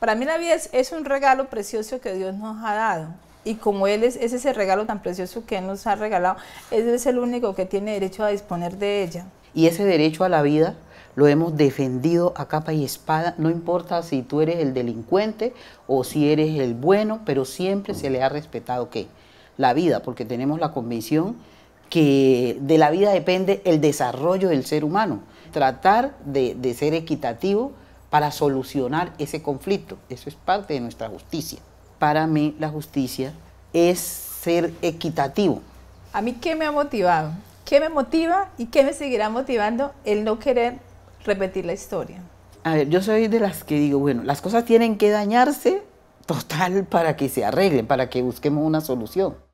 Para mí la vida es, un regalo precioso que Dios nos ha dado. Y como Él es, ese regalo tan precioso que Él nos ha regalado, Él es el único que tiene derecho a disponer de ella. Y ese derecho a la vida lo hemos defendido a capa y espada, no importa si tú eres el delincuente o si eres el bueno, pero siempre se le ha respetado que la vida, porque tenemos la convicción que de la vida depende el desarrollo del ser humano, tratar de ser equitativo para solucionar ese conflicto. Eso es parte de nuestra justicia. Para mí la justicia es ser equitativo. ¿A mí qué me ha motivado? ¿Qué me motiva y qué me seguirá motivando el no querer repetir la historia? A ver, yo soy de las que digo, bueno, las cosas tienen que dañarse total para que se arreglen, para que busquemos una solución.